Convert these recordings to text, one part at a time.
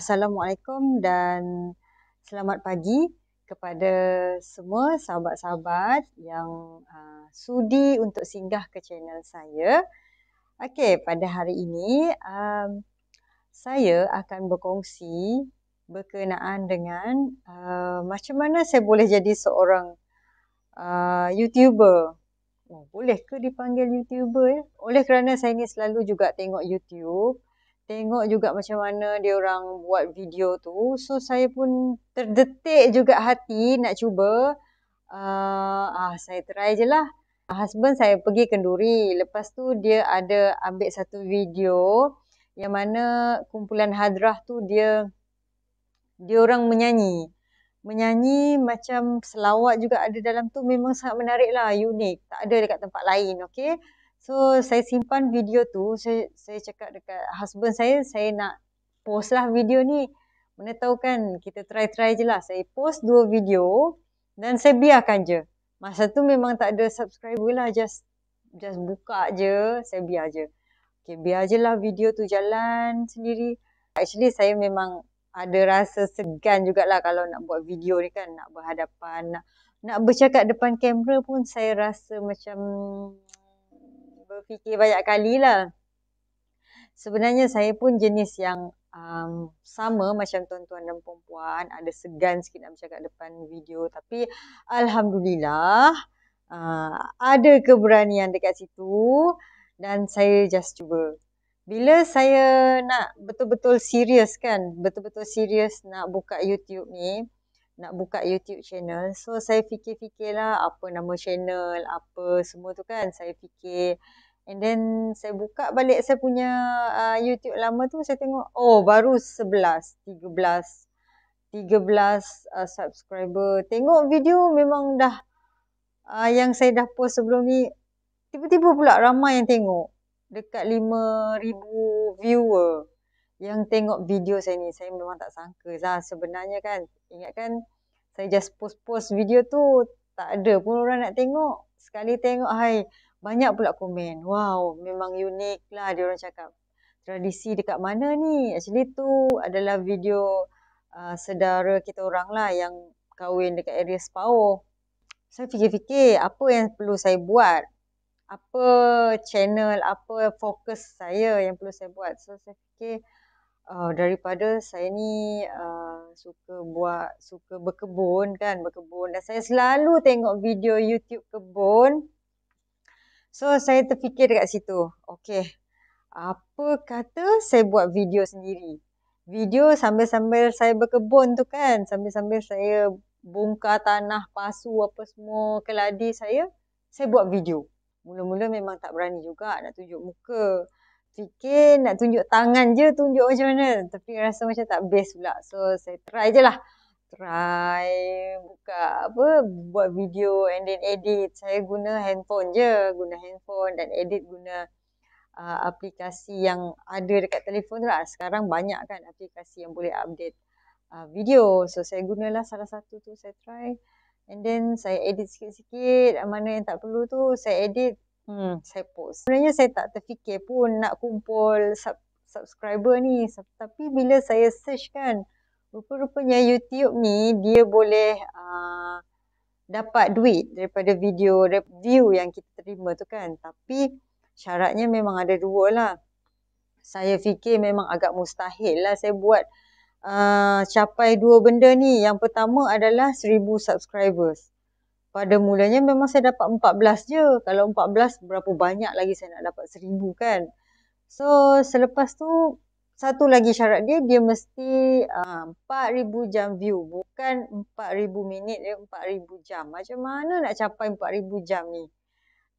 Assalamualaikum dan selamat pagi kepada semua sahabat-sahabat yang uh, sudi untuk singgah ke channel saya. Okey, pada hari ini um, saya akan berkongsi berkenaan dengan uh, macam mana saya boleh jadi seorang Ah, YouTuber. Oh, boleh ke dipanggil YouTuber ya? Oleh kerana saya ni selalu juga tengok YouTube. Tengok juga macam mana dia orang buat video tu. So saya pun terdetik juga hati nak cuba. Uh, ah saya try je lah. Husband saya pergi kenduri. Lepas tu dia ada ambil satu video yang mana kumpulan hadrah tu dia dia orang menyanyi menyanyi macam selawat juga ada dalam tu memang sangat menarik lah unik tak ada dekat tempat lain okay so saya simpan video tu saya saya cakap dekat husband saya saya nak post lah video ni mana tahu kan kita try try je lah saya post dua video dan saya biarkan je masa tu memang tak ada subscriber lah just just buka aje saya biar je okay biar je lah video tu jalan sendiri actually saya memang ada rasa segan jugalah kalau nak buat video ni kan nak berhadapan nak, nak bercakap depan kamera pun saya rasa macam berfikir banyak kali lah. sebenarnya saya pun jenis yang um, sama macam tuan-tuan dan perempuan ada segan sikit nak bercakap depan video tapi alhamdulillah uh, ada keberanian dekat situ dan saya just cuba bila saya nak betul-betul serius kan, betul-betul serius nak buka YouTube ni, nak buka YouTube channel. So saya fikir-fikirlah apa nama channel, apa semua tu kan. Saya fikir and then saya buka balik saya punya uh, YouTube lama tu saya tengok oh baru 11, 13 13 uh, subscriber. Tengok video memang dah uh, yang saya dah post sebelum ni tiba-tiba pula ramai yang tengok dekat 5,000 viewer yang tengok video saya ni. Saya memang tak sangka lah sebenarnya kan. Ingat kan saya just post-post video tu tak ada pun orang nak tengok. Sekali tengok hai banyak pula komen. Wow memang unik lah dia orang cakap. Tradisi dekat mana ni? Actually tu adalah video uh, sedara kita orang lah yang kahwin dekat area Sepauh. Saya fikir-fikir apa yang perlu saya buat apa channel, apa fokus saya yang perlu saya buat. So saya fikir uh, daripada saya ni uh, suka buat, suka berkebun kan, berkebun. Dan saya selalu tengok video YouTube kebun. So saya terfikir dekat situ, okay. Apa kata saya buat video sendiri? Video sambil-sambil saya berkebun tu kan, sambil-sambil saya bongkar tanah, pasu apa semua, keladi saya, saya buat video. Mula-mula memang tak berani juga nak tunjuk muka. Fikir nak tunjuk tangan je tunjuk macam mana. Tapi rasa macam tak best pula. So saya try je lah. Try buka apa, buat video and then edit. Saya guna handphone je. Guna handphone dan edit guna uh, aplikasi yang ada dekat telefon tu lah. Sekarang banyak kan aplikasi yang boleh update uh, video. So saya gunalah salah satu tu saya try. And then saya edit sikit-sikit mana yang tak perlu tu saya edit hmm. saya post. Sebenarnya saya tak terfikir pun nak kumpul sub subscriber ni tapi bila saya search kan rupa-rupanya YouTube ni dia boleh uh, dapat duit daripada video review yang kita terima tu kan tapi syaratnya memang ada dua lah. Saya fikir memang agak mustahil lah saya buat uh, capai dua benda ni. Yang pertama adalah 1000 subscribers. Pada mulanya memang saya dapat 14 je. Kalau 14 berapa banyak lagi saya nak dapat 1000 kan. So selepas tu satu lagi syarat dia dia mesti uh, ah, 4000 jam view bukan 4000 minit ya 4000 jam. Macam mana nak capai 4000 jam ni?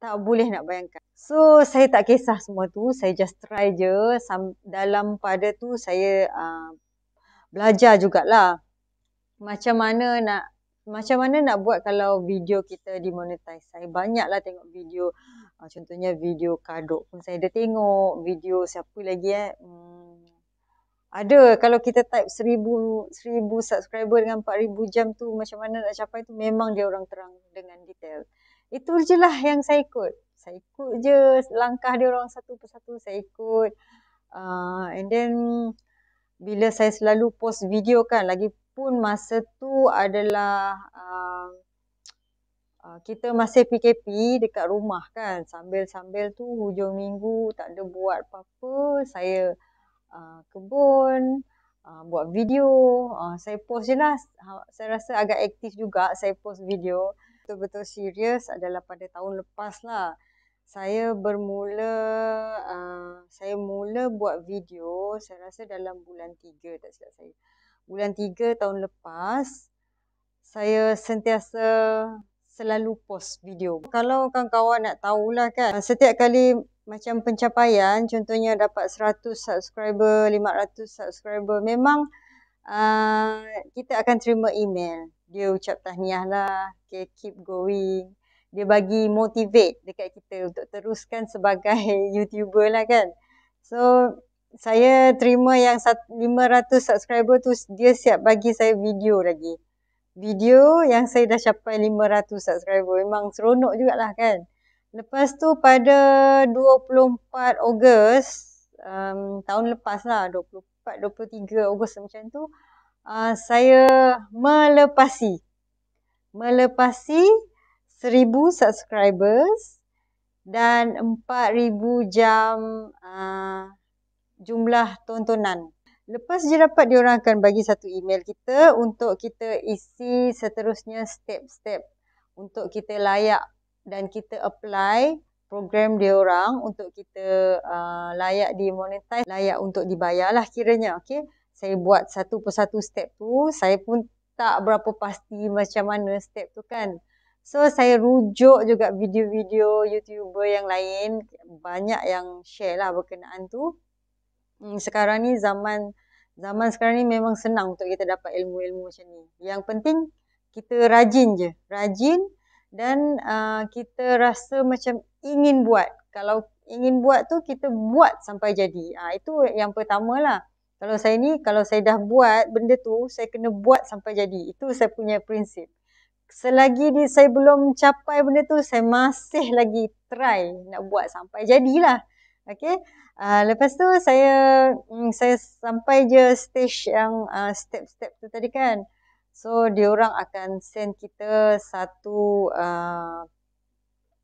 Tak boleh nak bayangkan. So saya tak kisah semua tu, saya just try je dalam pada tu saya uh, belajar jugalah macam mana nak macam mana nak buat kalau video kita dimonetize. Saya banyaklah tengok video ah, contohnya video kadok pun saya dah tengok, video siapa lagi eh. Hmm. Ada kalau kita type seribu seribu subscriber dengan empat ribu jam tu macam mana nak capai tu memang dia orang terang dengan detail. Itu je lah yang saya ikut. Saya ikut je langkah dia orang satu persatu saya ikut. Uh, and then bila saya selalu post video kan lagi pun masa tu adalah uh, uh, kita masih PKP dekat rumah kan sambil-sambil tu hujung minggu tak ada buat apa-apa saya uh, kebun Uh, buat video, uh, saya post je lah. Uh, saya rasa agak aktif juga saya post video. Betul-betul serius adalah pada tahun lepas lah saya bermula uh, saya mula buat video saya rasa dalam bulan tiga tak silap saya. Bulan tiga tahun lepas saya sentiasa selalu post video. Kalau kawan-kawan nak tahulah kan setiap kali macam pencapaian contohnya dapat 100 subscriber, 500 subscriber memang uh, kita akan terima email. Dia ucap tahniah lah. okay, keep going dia bagi motivate dekat kita untuk teruskan sebagai YouTuber lah kan. So saya terima yang 500 subscriber tu dia siap bagi saya video lagi. Video yang saya dah capai 500 subscriber. Memang seronok jugalah kan. Lepas tu pada 24 Ogos um, tahun lepas lah 24 23 Ogos macam tu uh, saya melepasi melepasi seribu subscribers dan empat ribu jam uh, jumlah tontonan. Lepas je dapat, diorang akan bagi satu email kita untuk kita isi seterusnya step-step untuk kita layak dan kita apply program dia orang untuk kita uh, layak monetize layak untuk dibayar lah kiranya. Okay? Saya buat satu persatu step tu, saya pun tak berapa pasti macam mana step tu kan. So saya rujuk juga video-video YouTuber yang lain banyak yang share lah berkenaan tu. Hmm, sekarang ni zaman zaman sekarang ni memang senang untuk kita dapat ilmu-ilmu macam ni. Yang penting kita rajin je, rajin dan uh, kita rasa macam ingin buat. Kalau ingin buat tu kita buat sampai jadi. Ah itu yang pertama lah. Kalau saya ni kalau saya dah buat benda tu, saya kena buat sampai jadi. Itu saya punya prinsip selagi dia, saya belum capai benda tu, saya masih lagi try nak buat sampai jadilah. Okay. Uh, ah, lepas tu saya um, saya sampai je stage yang ah, step-step uh, tu tadi kan. So dia orang akan send kita satu uh,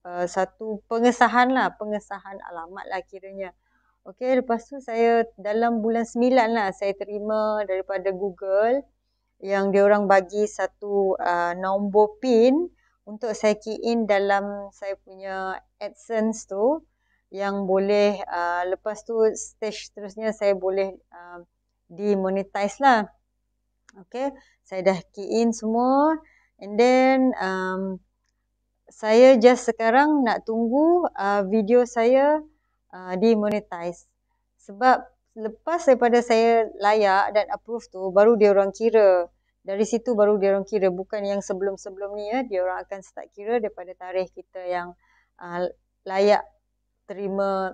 uh, satu pengesahan lah, pengesahan alamat lah kiranya. Okay, lepas tu saya dalam bulan 9 lah saya terima daripada Google yang dia orang bagi satu uh, nombor pin untuk saya key in dalam saya punya AdSense tu yang boleh uh, lepas tu stage terusnya saya boleh uh, demonetize lah. Okay, saya dah key in semua and then um, saya just sekarang nak tunggu uh, video saya uh, demonetize sebab lepas daripada saya layak dan approve tu baru dia orang kira dari situ baru dia orang kira bukan yang sebelum-sebelum ni ya dia orang akan start kira daripada tarikh kita yang uh, layak terima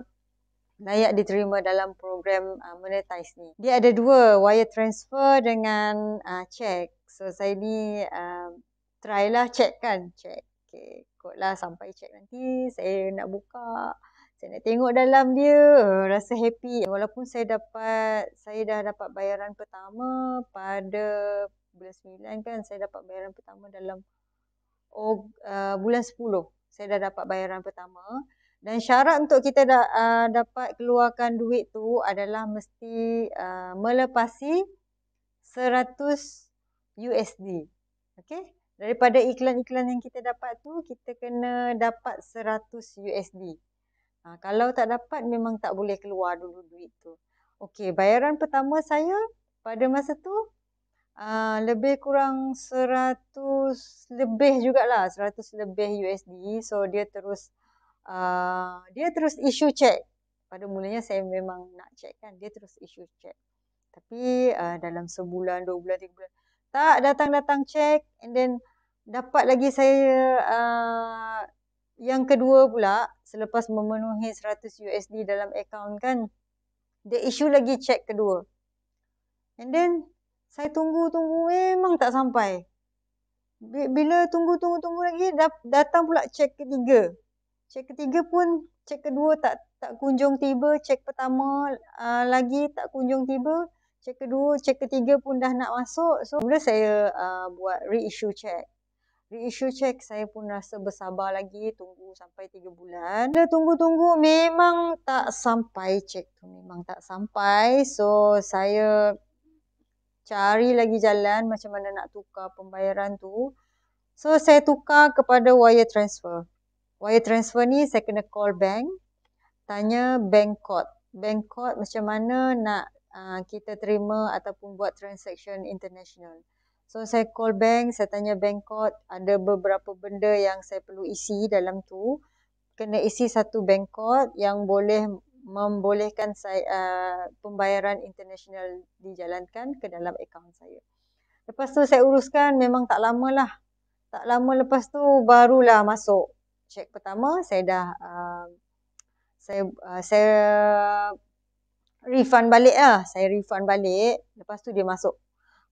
layak diterima dalam program uh, monetize ni dia ada dua wire transfer dengan uh, ah, check so saya ni uh, try lah check kan check okay. ikutlah sampai check nanti saya nak buka saya nak tengok dalam dia oh, rasa happy walaupun saya dapat saya dah dapat bayaran pertama pada bulan sembilan kan saya dapat bayaran pertama dalam oh, uh, bulan sepuluh saya dah dapat bayaran pertama dan syarat untuk kita dah uh, dapat keluarkan duit tu adalah mesti uh, melepasi 100 USD okay daripada iklan-iklan yang kita dapat tu kita kena dapat 100 USD Ha, kalau tak dapat memang tak boleh keluar dulu duit tu. Okey, bayaran pertama saya pada masa tu uh, lebih kurang 100 lebih jugalah, 100 lebih USD. So dia terus uh, dia terus isu cek. Pada mulanya saya memang nak cek kan, dia terus isu cek. Tapi uh, dalam sebulan, dua bulan, tiga bulan tak datang-datang cek. and then dapat lagi saya uh, yang kedua pula, selepas memenuhi 100 USD dalam akaun kan, dia issue lagi cek kedua. And then, saya tunggu-tunggu memang tak sampai. Bila tunggu-tunggu-tunggu lagi, datang pula cek ketiga. Cek ketiga pun, cek kedua tak tak kunjung tiba. Cek pertama uh, lagi tak kunjung tiba. Cek kedua, cek ketiga pun dah nak masuk. So, kemudian saya uh, buat reissue cek. Di reissue check saya pun rasa bersabar lagi tunggu sampai 3 bulan dah tunggu-tunggu memang tak sampai check tu memang tak sampai so saya cari lagi jalan macam mana nak tukar pembayaran tu so saya tukar kepada wire transfer wire transfer ni saya kena call bank tanya bank code bank code macam mana nak uh, kita terima ataupun buat transaction international So saya call bank, saya tanya bank kod. ada beberapa benda yang saya perlu isi dalam tu. Kena isi satu bank kod yang boleh membolehkan saya uh, pembayaran international dijalankan ke dalam akaun saya. Lepas tu saya uruskan memang tak lama lah. Tak lama lepas tu barulah masuk cek pertama saya dah uh, saya uh, saya refund balik lah. Saya refund balik. Lepas tu dia masuk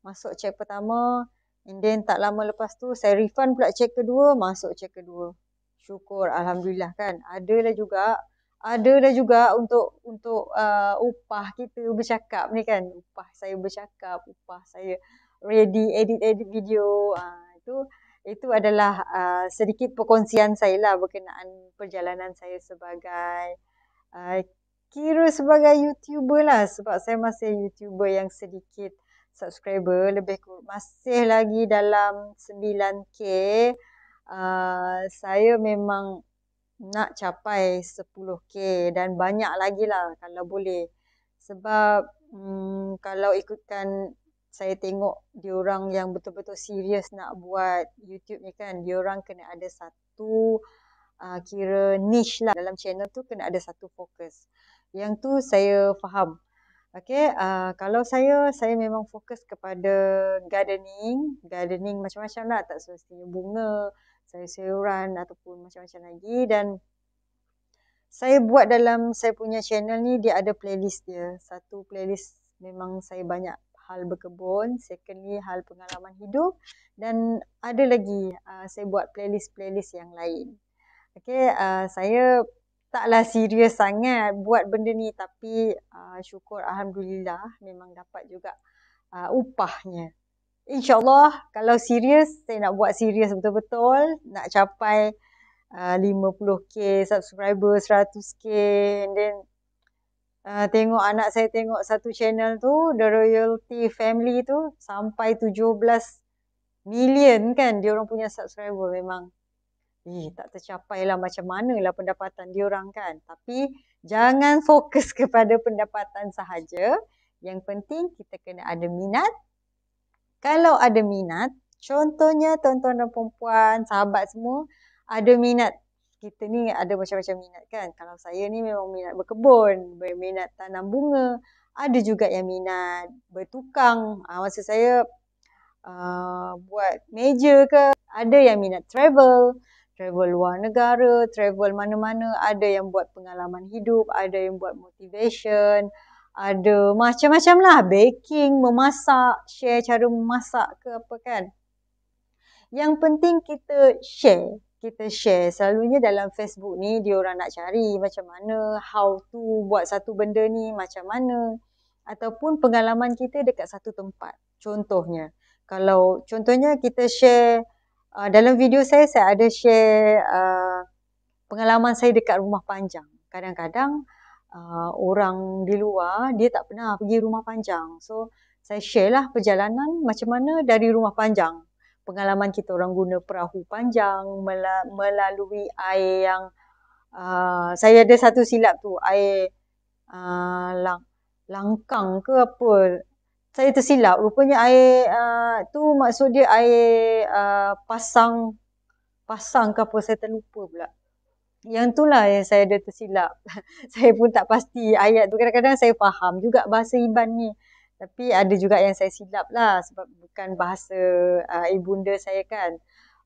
masuk cek pertama and then tak lama lepas tu saya refund pula cek kedua masuk cek kedua syukur alhamdulillah kan Ada lah juga ada lah juga untuk untuk uh, upah kita bercakap ni kan upah saya bercakap upah saya ready edit edit video uh, itu itu adalah uh, sedikit perkongsian saya lah berkenaan perjalanan saya sebagai uh, kira sebagai youtuber lah sebab saya masih youtuber yang sedikit subscriber lebih kurang masih lagi dalam 9k uh, ah, saya memang nak capai 10k dan banyak lagi lah kalau boleh sebab um, kalau ikutkan saya tengok diorang yang betul-betul serius nak buat YouTube ni kan diorang kena ada satu uh, kira niche lah dalam channel tu kena ada satu fokus yang tu saya faham Okay, uh, eh, kalau saya, saya memang fokus kepada gardening. Gardening macam-macam lah, tak semestinya bunga, sayur-sayuran ataupun macam-macam lagi. Dan saya buat dalam saya punya channel ni, dia ada playlist dia. Satu playlist memang saya banyak hal berkebun. ni hal pengalaman hidup. Dan ada lagi, uh, saya buat playlist-playlist yang lain. Okay, uh, eh, saya taklah serius sangat buat benda ni tapi uh, syukur alhamdulillah memang dapat juga uh, upahnya. InsyaAllah kalau serius saya nak buat serius betul-betul nak capai ah, uh, 50k subscriber 100k and then Uh, tengok anak saya tengok satu channel tu, The Royalty Family tu sampai 17 million kan dia orang punya subscriber memang Eh, tak tercapai lah macam mana lah pendapatan diorang kan. Tapi jangan fokus kepada pendapatan sahaja. Yang penting kita kena ada minat. Kalau ada minat, contohnya tuan-tuan dan perempuan, sahabat semua, ada minat. Kita ni ada macam-macam minat kan. Kalau saya ni memang minat berkebun, berminat tanam bunga. Ada juga yang minat bertukang. Ha, masa saya uh, buat meja ke, ada yang minat travel travel luar negara, travel mana-mana, ada yang buat pengalaman hidup, ada yang buat motivation, ada macam-macam lah, baking, memasak, share cara memasak ke apa kan. Yang penting kita share, kita share. Selalunya dalam Facebook ni, dia orang nak cari macam mana, how to buat satu benda ni, macam mana. Ataupun pengalaman kita dekat satu tempat, contohnya. Kalau contohnya kita share uh, dalam video saya saya ada share uh, pengalaman saya dekat rumah panjang. Kadang-kadang uh, orang di luar dia tak pernah pergi rumah panjang. So saya share lah perjalanan macam mana dari rumah panjang. Pengalaman kita orang guna perahu panjang melalui air yang uh, saya ada satu silap tu air uh, lang langkang ke apa saya tersilap rupanya air uh, tu maksud dia air uh, pasang pasang ke apa saya terlupa pula yang tu lah yang saya ada tersilap saya pun tak pasti ayat tu kadang-kadang saya faham juga bahasa Iban ni tapi ada juga yang saya silap lah sebab bukan bahasa uh, ibunda saya kan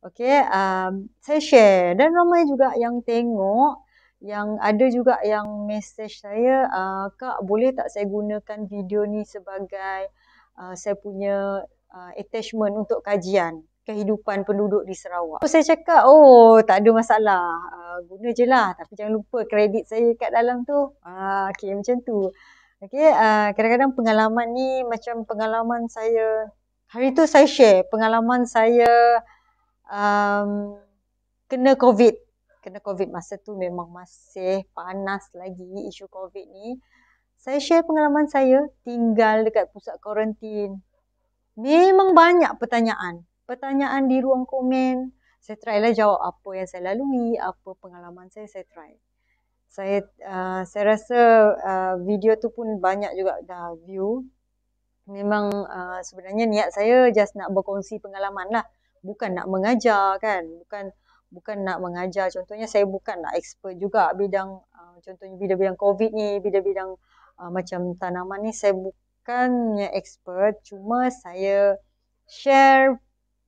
Okay, um, saya share dan ramai juga yang tengok yang ada juga yang message saya uh, kak boleh tak saya gunakan video ni sebagai uh, saya punya uh, attachment untuk kajian kehidupan penduduk di Sarawak. So, saya cakap oh tak ada masalah uh, guna je lah tapi jangan lupa kredit saya kat dalam tu. Uh, ah, okay macam tu. Okay uh, kadang-kadang pengalaman ni macam pengalaman saya hari tu saya share pengalaman saya um, kena covid kena COVID masa tu memang masih panas lagi isu COVID ni. Saya share pengalaman saya tinggal dekat pusat karantin. Memang banyak pertanyaan. Pertanyaan di ruang komen. Saya try lah jawab apa yang saya lalui, apa pengalaman saya, saya try. Saya, uh, saya rasa uh, video tu pun banyak juga dah view. Memang uh, sebenarnya niat saya just nak berkongsi pengalaman lah. Bukan nak mengajar kan. Bukan bukan nak mengajar contohnya saya bukan nak expert juga bidang uh, contohnya bidang-bidang covid ni bidang-bidang uh, macam tanaman ni saya bukannya expert cuma saya share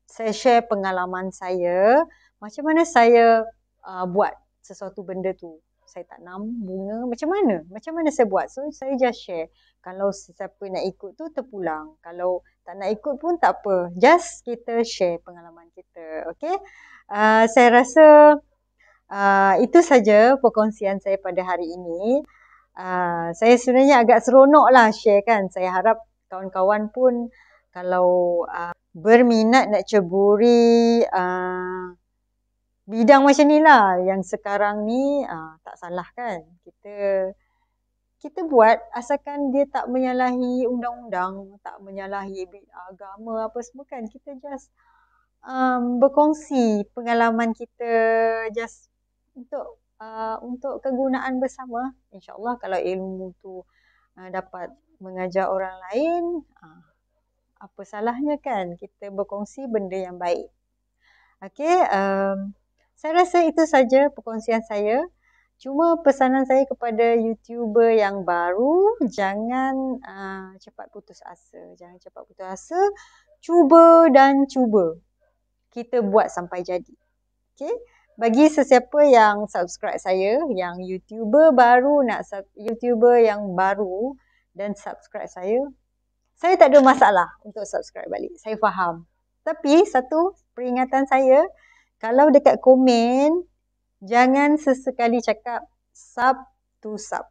saya share pengalaman saya macam mana saya uh, buat sesuatu benda tu saya tak nam bunga macam mana macam mana saya buat so saya just share kalau siapa nak ikut tu terpulang kalau tak nak ikut pun tak apa just kita share pengalaman kita okey Eh, saya rasa uh, itu saja perkongsian saya pada hari ini. Uh, saya sebenarnya agak seronok lah share kan. Saya harap kawan-kawan pun kalau uh, berminat nak ceburi uh, bidang macam ni lah yang sekarang ni uh, tak salah kan. Kita kita buat asalkan dia tak menyalahi undang-undang, tak menyalahi agama apa semua kan. Kita just um, berkongsi pengalaman kita just untuk uh, untuk kegunaan bersama. InsyaAllah kalau ilmu tu uh, dapat mengajar orang lain, uh, apa salahnya kan kita berkongsi benda yang baik. Okay, um, saya rasa itu saja perkongsian saya. Cuma pesanan saya kepada YouTuber yang baru, jangan uh, cepat putus asa. Jangan cepat putus asa. Cuba dan cuba kita buat sampai jadi. Okay? Bagi sesiapa yang subscribe saya, yang YouTuber baru nak sub- YouTuber yang baru dan subscribe saya, saya tak ada masalah untuk subscribe balik. Saya faham. Tapi satu peringatan saya, kalau dekat komen, jangan sesekali cakap sub to sub.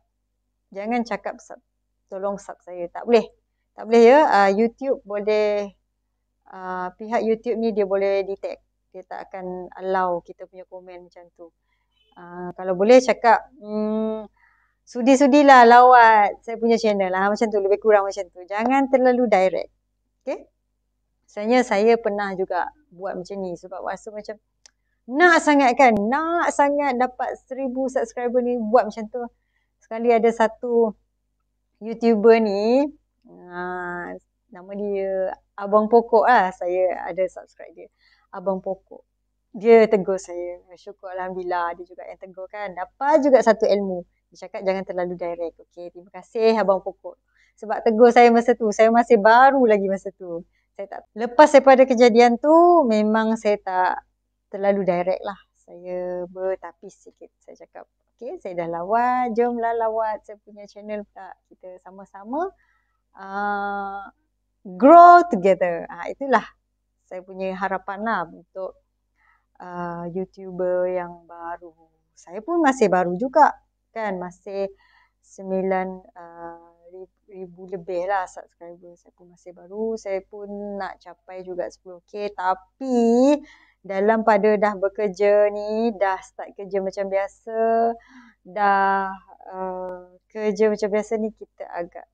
Jangan cakap sub. Tolong sub saya. Tak boleh. Tak boleh ya. Uh, YouTube boleh Ah, pihak YouTube ni dia boleh detect. Dia tak akan allow kita punya komen macam tu. Uh, kalau boleh cakap, hmm, sudi-sudilah lawat saya punya channel lah. Macam tu, lebih kurang macam tu. Jangan terlalu direct. Okay? Sebenarnya saya pernah juga buat macam ni sebab rasa macam nak sangat kan, nak sangat dapat seribu subscriber ni buat macam tu. Sekali ada satu YouTuber ni, uh, nama dia Abang Pokok lah. Saya ada subscribe dia. Abang Pokok. Dia tegur saya. Syukur Alhamdulillah dia juga yang tegur kan. Dapat juga satu ilmu. Dia cakap jangan terlalu direct. Okay, terima kasih Abang Pokok. Sebab tegur saya masa tu. Saya masih baru lagi masa tu. Saya tak, lepas daripada kejadian tu, memang saya tak terlalu direct lah. Saya bertapis sikit. Saya cakap, okay, saya dah lawat. Jomlah lawat. Saya punya channel tak. Kita sama-sama. Uh, grow together. Ha, itulah saya punya harapan lah untuk uh, YouTuber yang baru. Saya pun masih baru juga kan. Masih 9 uh, ah, ribu lebih lah subscriber. Saya pun masih baru. Saya pun nak capai juga 10k. Tapi dalam pada dah bekerja ni, dah start kerja macam biasa, dah uh, kerja macam biasa ni kita agak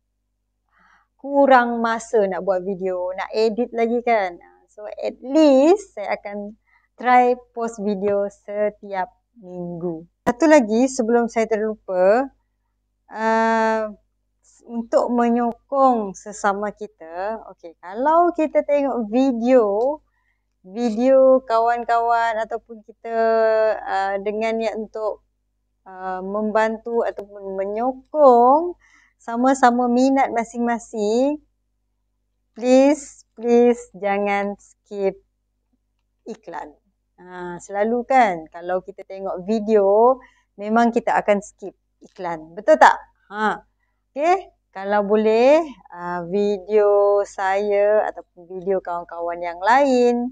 kurang masa nak buat video, nak edit lagi kan. So at least saya akan try post video setiap minggu. Satu lagi sebelum saya terlupa, uh, untuk menyokong sesama kita, okay, kalau kita tengok video, video kawan-kawan ataupun kita uh, dengan niat untuk uh, membantu ataupun menyokong sama-sama minat masing-masing, please, please jangan skip iklan. Ha, selalu kan, kalau kita tengok video, memang kita akan skip iklan. Betul tak? Ha, okay, kalau boleh, ha, video saya ataupun video kawan-kawan yang lain,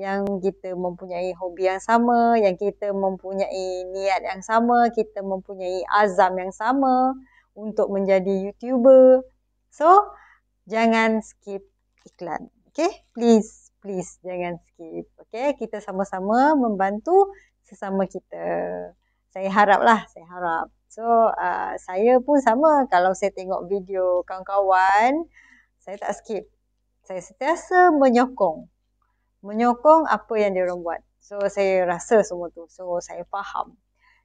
yang kita mempunyai hobi yang sama, yang kita mempunyai niat yang sama, kita mempunyai azam yang sama, untuk menjadi YouTuber. So, jangan skip iklan. Okay, please, please jangan skip. Okay, kita sama-sama membantu sesama kita. Saya haraplah, saya harap. So, uh, saya pun sama kalau saya tengok video kawan-kawan, saya tak skip. Saya sentiasa menyokong. Menyokong apa yang dia orang buat. So, saya rasa semua tu. So, saya faham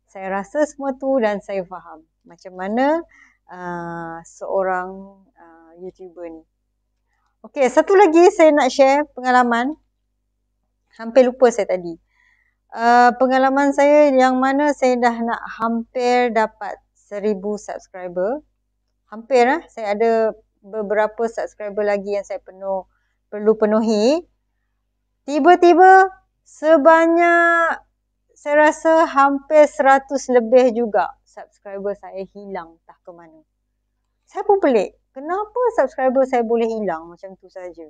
saya rasa semua tu dan saya faham macam mana uh, seorang uh, YouTuber ni. Okey, satu lagi saya nak share pengalaman. Hampir lupa saya tadi. Uh, pengalaman saya yang mana saya dah nak hampir dapat seribu subscriber. Hampir lah. Saya ada beberapa subscriber lagi yang saya penuh, perlu penuhi. Tiba-tiba sebanyak saya rasa hampir 100 lebih juga subscriber saya hilang tak ke mana. Saya pun pelik. Kenapa subscriber saya boleh hilang macam tu saja?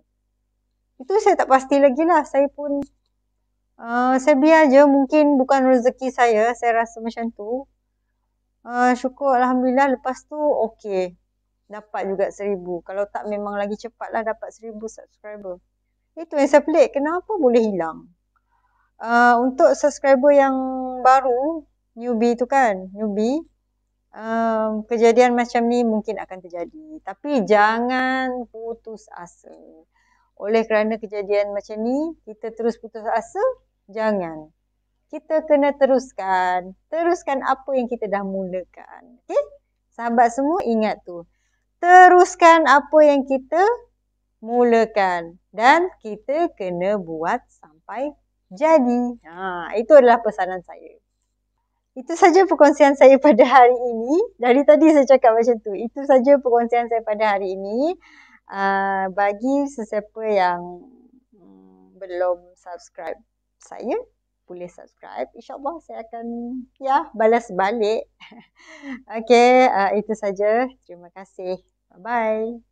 Itu saya tak pasti lagi lah. Saya pun uh, saya biar je mungkin bukan rezeki saya. Saya rasa macam tu. Uh, syukur Alhamdulillah lepas tu okey. Dapat juga seribu. Kalau tak memang lagi cepatlah dapat seribu subscriber. Itu yang saya pelik. Kenapa boleh hilang? uh, untuk subscriber yang baru, newbie tu kan, newbie, um, kejadian macam ni mungkin akan terjadi. Tapi jangan putus asa. Oleh kerana kejadian macam ni, kita terus putus asa, jangan. Kita kena teruskan. Teruskan apa yang kita dah mulakan. Okay? Sahabat semua ingat tu. Teruskan apa yang kita mulakan. Dan kita kena buat sampai jadi. Ya. Ha, itu adalah pesanan saya. Itu saja perkongsian saya pada hari ini. Dari tadi saya cakap macam tu. Itu saja perkongsian saya pada hari ini. Uh, bagi sesiapa yang hmm, belum subscribe saya, boleh subscribe. InsyaAllah saya akan ya balas balik. Okay, uh, ha, itu saja. Terima kasih. Bye-bye.